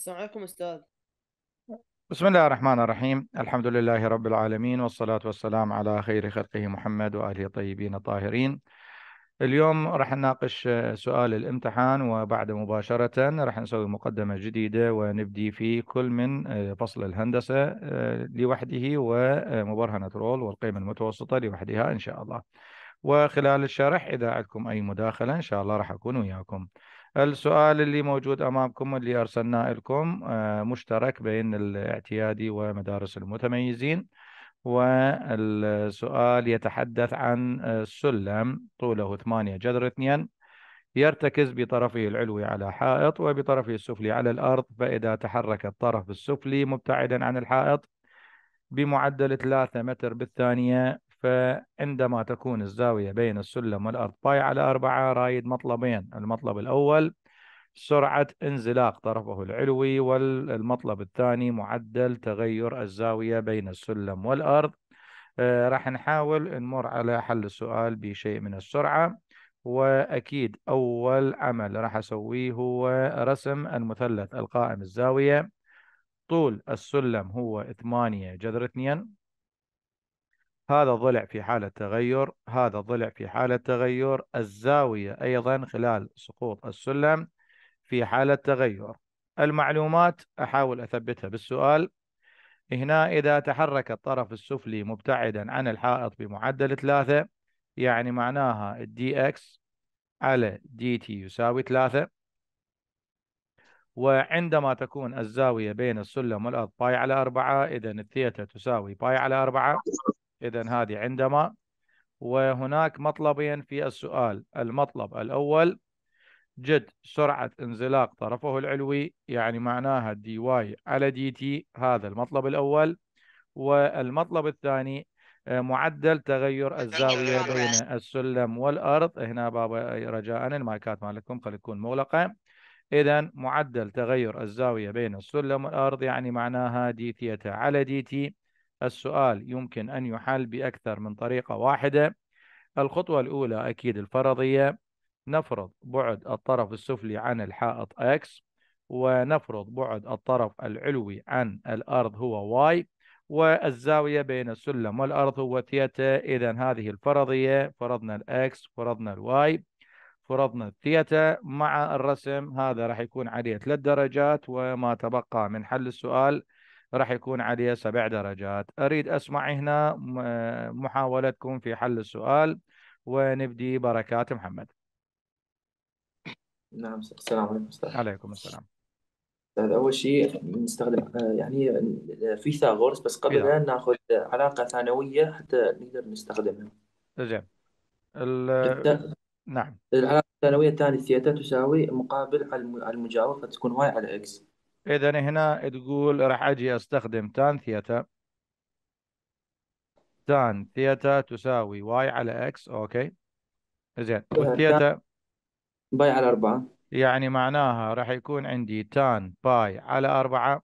السلام عليكم استاذ بسم الله الرحمن الرحيم الحمد لله رب العالمين والصلاة والسلام على خير خلقه محمد وآله الطيبين الطاهرين اليوم راح نناقش سؤال الامتحان وبعد مباشرة راح نسوي مقدمة جديدة ونبدي في كل من آه، فصل الهندسة آه، لوحده ومبرهنة رول والقيمة المتوسطة لوحدها إن شاء الله وخلال الشرح إذا عندكم أي مداخلة إن شاء الله راح أكون وياكم السؤال اللي موجود أمامكم اللي أرسلناه لكم آه، مشترك بين الاعتيادي ومدارس المتميزين والسؤال يتحدث عن سلم طوله 8 جذر 2 يرتكز بطرفه العلوي على حائط وبطرفه السفلي على الأرض فإذا تحرك الطرف السفلي مبتعدا عن الحائط بمعدل 3 متر بالثانية فعندما تكون الزاوية بين السلم والأرض باي على أربعة رايد مطلبين المطلب الأول سرعة انزلاق طرفه العلوي والمطلب الثاني معدل تغير الزاوية بين السلم والأرض آه، راح نحاول نمر على حل السؤال بشيء من السرعة وأكيد أول عمل راح أسويه هو رسم المثلث القائم الزاوية طول السلم هو 8 جذر 2 هذا ضلع في حالة تغير هذا ضلع في حالة تغير الزاوية أيضا خلال سقوط السلم في حالة تغير المعلومات أحاول أثبتها بالسؤال هنا إذا تحرك الطرف السفلي مبتعدا عن الحائط بمعدل 3 يعني معناها الدي اكس على دي تي يساوي 3 وعندما تكون الزاوية بين السلم والأرض باي على 4 إذا الثيتا تساوي باي على 4 إذا هذه عندما وهناك مطلبين في السؤال المطلب الأول جد سرعة انزلاق طرفه العلوي يعني معناها دي واي على دي تي هذا المطلب الأول والمطلب الثاني آه، معدل تغير الزاوية بين السلم والأرض هنا بابا رجاء المايكات مالتكم خلي تكون مغلقة إذا معدل تغير الزاوية بين السلم والأرض يعني معناها دي تيتا على دي تي السؤال يمكن أن يحل بأكثر من طريقة واحدة الخطوة الأولى أكيد الفرضية نفرض بعد الطرف السفلي عن الحائط X ونفرض بعد الطرف العلوي عن الأرض هو Y والزاوية بين السلم والأرض هو ثيتا إذا هذه الفرضية فرضنا X فرضنا Y فرضنا الثيتا مع الرسم هذا راح يكون عليه ثلاث درجات وما تبقى من حل السؤال راح يكون عليه سبع درجات أريد أسمع هنا محاولتكم في حل السؤال ونبدي بركات محمد نعم السلام عليكم أستاذ عليكم السلام أستاذ أول شيء نستخدم يعني فيثاغورس بس قبل أن ناخذ علاقة ثانوية حتى نقدر نستخدمها زين ال... نعم العلاقة الثانوية الثانية الثيتا تساوي مقابل على المجاور فتكون واي على اكس اذا هنا تقول راح اجي استخدم تان ثيتا تان ثيتا تساوي واي على اكس اوكي زين والثيتا باي على أربعة يعني معناها راح يكون عندي تان باي على أربعة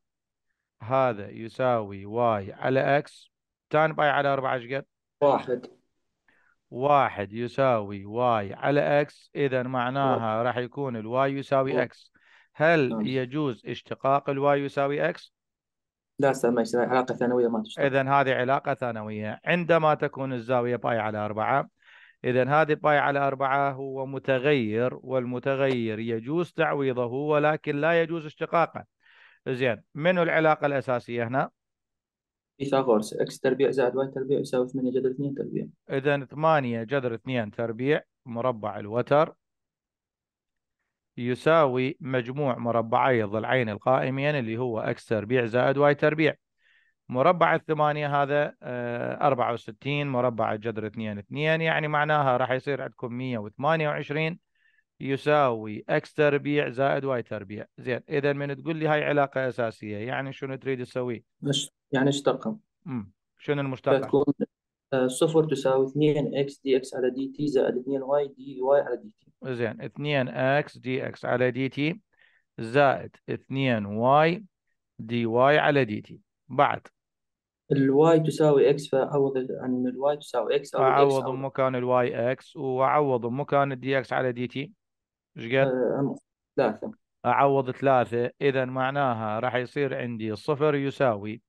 هذا يساوي واي على اكس تان باي على أربعة ايش قد؟ واحد واحد يساوي واي على اكس إذا معناها راح يكون الواي يساوي اكس هل نعم. يجوز اشتقاق الواي يساوي اكس؟ لا استاذ ما يصير علاقه ثانويه ما تشتغل اذا هذه علاقه ثانويه عندما تكون الزاويه باي على أربعة اذا هذه باي على أربعة هو متغير والمتغير يجوز تعويضه ولكن لا يجوز اشتقاقه زين منو العلاقه الاساسيه هنا؟ بيثاغورس اكس تربيع زائد واي تربيع يساوي 8 جذر 2 تربيع اذا 8 جذر 2 تربيع مربع الوتر يساوي مجموع مربعي الضلعين القائمين اللي هو اكس تربيع زائد واي تربيع مربع الثمانية هذا آه، أربعة وستين مربع الجذر اثنين اثنين يعني معناها راح يصير عندكم مية وثمانية وعشرين يساوي اكس تربيع زائد واي تربيع زين إذا من تقول لي هاي علاقة أساسية يعني شنو تريد تسوي؟ يعني اشتقها شنو المشتقة؟ صفر تساوي 2 x dx على دي تي زائد 2 y dy على دي تي زين 2 x dx على دي تي زائد 2 y dy على دي تي بعد الواي تساوي x فاعوض عن الواي تساوي اكس اعوض مكان الواي x واعوض مكان الدي على دي تي ايش قد؟ آه، ثلاثة اعوض ثلاثة اذا معناها راح يصير عندي صفر يساوي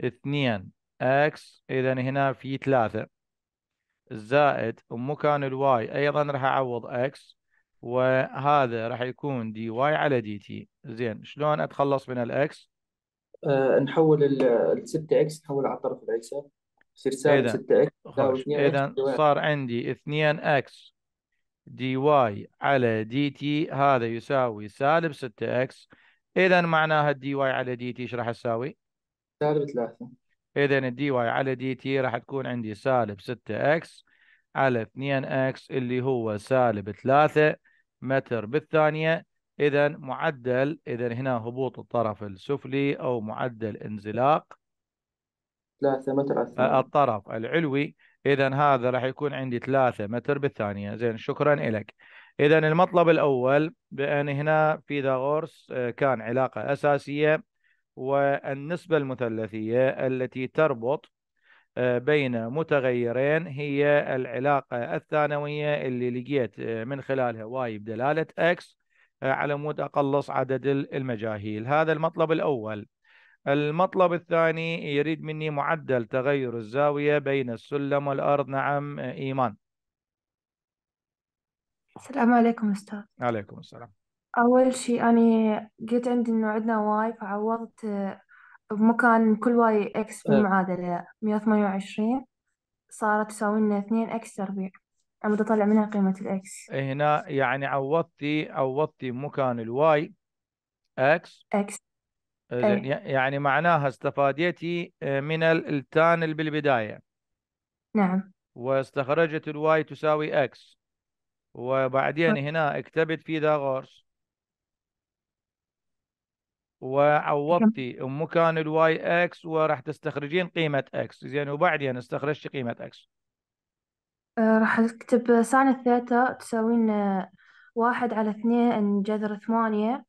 2 اكس اذا هنا في ثلاثة زائد ومكان الواي ايضا راح اعوض اكس وهذا راح يكون دي واي على دي تي زين شلون اتخلص من الاكس أه نحول ال 6 اكس نحولها على الطرف الايسر يصير سالب 6 اكس اذا صار عندي 2 اكس دي واي على دي تي هذا يساوي سالب 6 اكس اذا معناها الدي واي على دي تي ايش راح تساوي؟ سالب 3 إذا الدي واي على دي تي راح تكون عندي سالب 6 اكس على 2 اكس اللي هو سالب 3 متر بالثانية إذا معدل إذا هنا هبوط الطرف السفلي أو معدل انزلاق 3 متر على الثانية. الطرف العلوي إذا هذا راح يكون عندي 3 متر بالثانية زين شكرا لك إذا المطلب الأول بأن هنا فيثاغورس آه، كان علاقة أساسية والنسبة المثلثية التي تربط آه، بين متغيرين هي العلاقة الثانوية اللي لقيت آه، من خلالها واي بدلالة x آه، على مود أقلص عدد المجاهيل هذا المطلب الأول المطلب الثاني يريد مني معدل تغير الزاوية بين السلم والأرض نعم إيمان السلام عليكم أستاذ عليكم السلام أول شي أني جيت عندي إنه عندنا واي فعوضت بمكان آه، كل واي إكس إيه. بالمعادلة مية وثمانية وعشرين صارت تساوي لنا اثنين إكس تربيع عم أطلع منها قيمة الإكس إيه، هنا يعني عوضتي عوضتي مكان الواي اكس إكس إيه. إذن يعني معناها استفاديتي آه، من التان اللي بالبداية نعم واستخرجت الواي تساوي اكس وبعدين هنا اكتبت في غورس وعوضتي مكان الواي اكس وراح تستخرجين قيمه اكس زين وبعدين استخرجتي قيمه اكس آه، راح اكتب ساين ثيتا تساوين آه، واحد على اثنين جذر ثمانية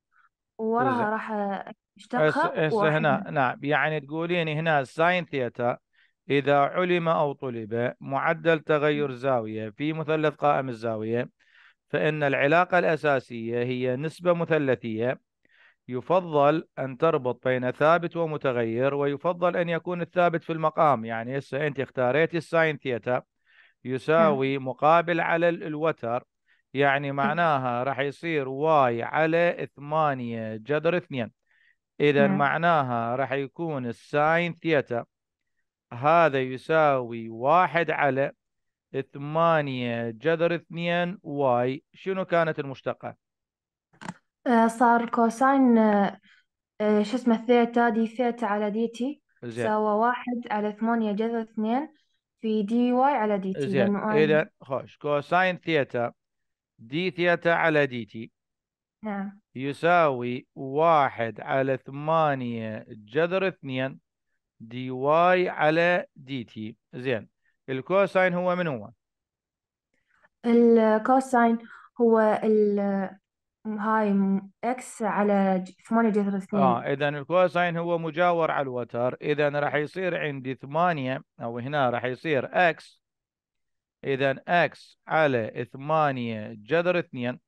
ووراها راح اشتقها هسه هنا نعم يعني تقولين هنا ساين ثيتا إذا علم أو طلب معدل تغير زاوية في مثلث قائم الزاوية فإن العلاقة الأساسية هي نسبة مثلثية يفضل أن تربط بين ثابت ومتغير ويفضل أن يكون الثابت في المقام يعني هسه أنت اختاريت الساين ثيتا نعم. يساوي مقابل على الوتر يعني نعم. معناها راح يصير واي على ثمانية جذر اثنين إذا نعم. معناها راح يكون الساين ثيتا هذا يساوي واحد على ثمانية جذر اثنين واي شنو كانت المشتقة؟ آه، صار كوساين آه، آه، شو اسمه الثيتا دي ثيتا على دي تي زين سوى واحد على ثمانية جذر اثنين في دي واي على دي تي زين لأنه أنا إذا خوش كوساين ثيتا دي ثيتا على دي تي نعم يساوي واحد على ثمانية جذر اثنين دي واي على دي تي زين الكوساين هو من هو؟ الكوساين هو ال هاي اكس على 8 جذر 2 اه اذا الكوساين هو مجاور على الوتر اذا راح يصير عندي 8 او هنا راح يصير اكس اذا اكس على 8 جذر 2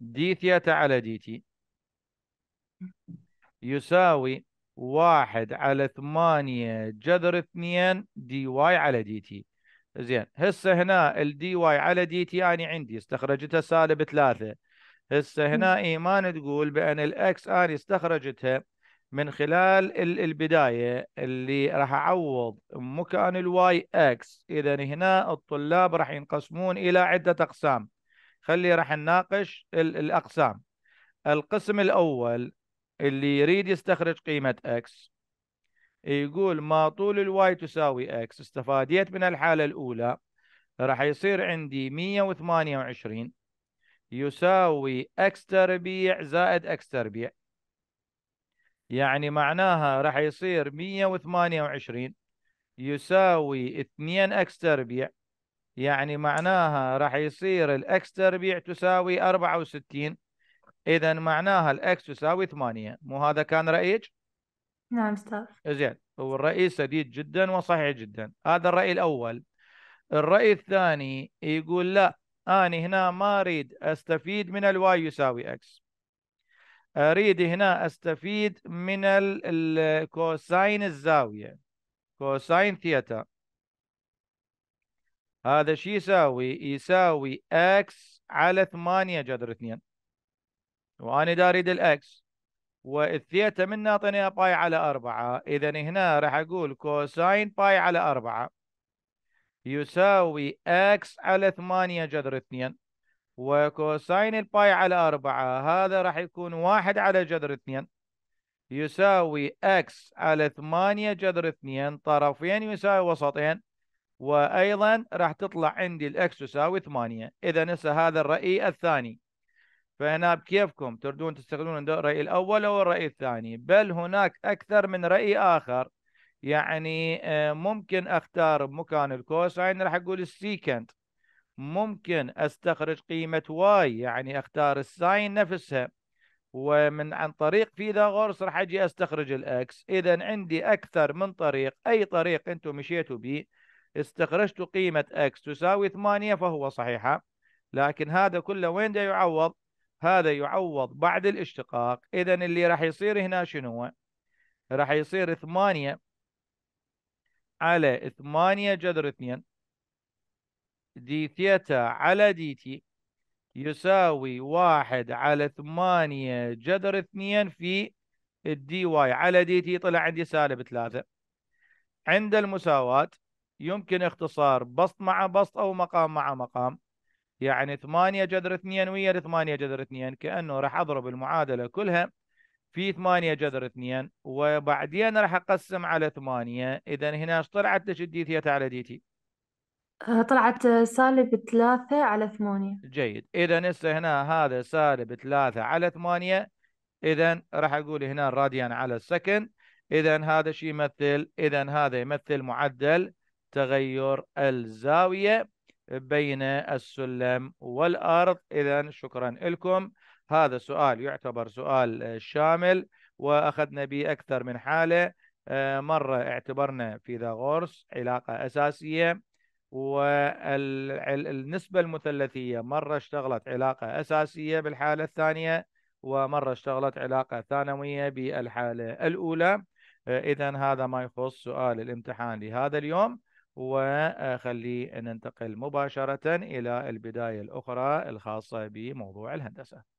دي ثيتا على دي تي يساوي واحد على 8 جذر اثنين دي واي على دي تي زين هسه هنا الدي واي على دي تي أنا يعني عندي استخرجتها سالب ثلاثة هسه هنا ايمان تقول بان الاكس انا استخرجتها من خلال البدايه اللي راح اعوض مكان الواي اكس اذا هنا الطلاب راح ينقسمون الى عده اقسام خلي راح نناقش الاقسام القسم الاول اللي يريد يستخرج قيمه اكس يقول ما طول الواي تساوي اكس استفاديت من الحاله الاولى راح يصير عندي 128 يساوي اكس تربيع زائد اكس تربيع يعني معناها راح يصير 128 يساوي 2 اكس تربيع يعني معناها راح يصير الاكس تربيع تساوي 64 اذا معناها الاكس تساوي 8 مو هذا كان رايك؟ نعم استاذ زين هو الراي سديد جدا وصحيح جدا هذا الراي الاول الراي الثاني يقول لا أنا هنا ما أريد أستفيد من الواي يساوي إكس أريد هنا أستفيد من الكوساين الزاوية كوساين ثيتا هذا شو يساوي؟ يساوي إكس على 8 جذر 2 وأنا دا أريد الإكس والثيتا من أعطيني باي على 4 إذا هنا راح أقول كوساين باي على 4 يساوي x على 8 جذر 2 وكوساين الباي على 4 هذا راح يكون 1 على جذر 2 يساوي x على 8 جذر 2 طرفين يساوي وسطين وايضا راح تطلع عندي الاكس تساوي 8 اذا نسى هذا الراي الثاني فهنا بكيفكم تردون تستخدمون الرأي الأول أو الرأي الثاني بل هناك أكثر من رأي آخر يعني آه، ممكن اختار بمكان الكوساين راح اقول السيكنت ممكن استخرج قيمة واي يعني اختار الساين نفسها ومن عن طريق فيثاغورس راح اجي استخرج الاكس اذا عندي اكثر من طريق اي طريق انتم مشيتوا به استخرجت قيمة اكس تساوي 8 فهو صحيحة لكن هذا كله وين ده يعوض هذا يعوض بعد الاشتقاق اذا اللي راح يصير هنا شنو راح يصير 8 على 8 جذر 2 دي ثيتا على دي تي يساوي 1 على 8 جذر 2 في الدي واي على دي تي طلع عندي سالب 3 عند المساواة يمكن اختصار بسط مع بسط او مقام مع مقام يعني 8 جذر 2 ويا 8 جذر 2 كانه راح اضرب المعادله كلها في ثمانية جذر اثنين وبعدين راح اقسم على ثمانية اذا هنا ايش طلعت ليش الدي ثيتا على دي تي آه، طلعت سالب ثلاثة على ثمانية جيد اذا هسه هنا هذا سالب ثلاثة على ثمانية اذا راح اقول هنا الراديان على السكن اذا هذا شيء يمثل اذا هذا يمثل معدل تغير الزاوية بين السلم والأرض إذا شكرا لكم هذا السؤال يعتبر سؤال آه، شامل واخذنا به اكثر من حاله آه، مره اعتبرنا فيثاغورس علاقه اساسيه والنسبه المثلثيه مره اشتغلت علاقه اساسيه بالحاله الثانيه ومره اشتغلت علاقه ثانويه بالحاله الاولى آه، اذا هذا ما يخص سؤال الامتحان لهذا اليوم وخلي ننتقل مباشره الى البدايه الاخرى الخاصه بموضوع الهندسه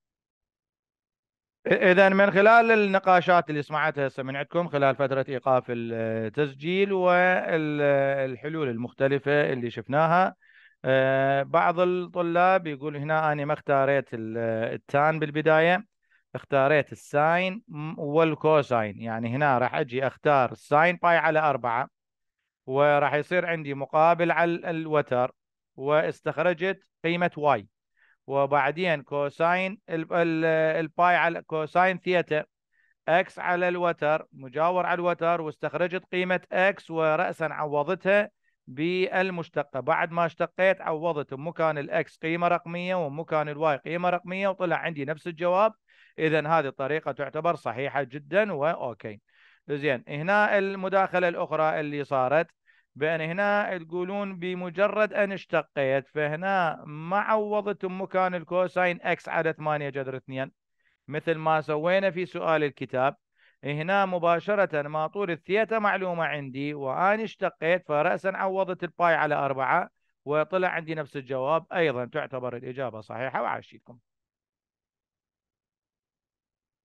اذا من خلال النقاشات اللي سمعتها هسه من عندكم خلال فتره ايقاف التسجيل والحلول المختلفه اللي شفناها آه، بعض الطلاب يقول هنا انا ما اختاريت التان بالبدايه اختاريت الساين والكوساين يعني هنا راح اجي اختار الساين باي على أربعة وراح يصير عندي مقابل على الوتر واستخرجت قيمة واي وبعدين كوساين الباي على كوساين ثيتا اكس على الوتر مجاور على الوتر واستخرجت قيمه اكس وراسا عوضتها بالمشتقه بعد ما اشتقيت عوضت بمكان الاكس قيمه رقميه ومكان الواي قيمه رقميه وطلع عندي نفس الجواب اذا هذه الطريقه تعتبر صحيحه جدا واوكي زين هنا المداخله الاخرى اللي صارت بان هنا تقولون بمجرد ان اشتقيت فهنا ما عوضتم مكان الكوساين اكس على 8 جذر 2 مثل ما سوينا في سؤال الكتاب هنا مباشرة ما طول الثيتا معلومة عندي وأنا اشتقيت فرأسا عوضت الباي على أربعة وطلع عندي نفس الجواب أيضا تعتبر الإجابة صحيحة وعاشيكم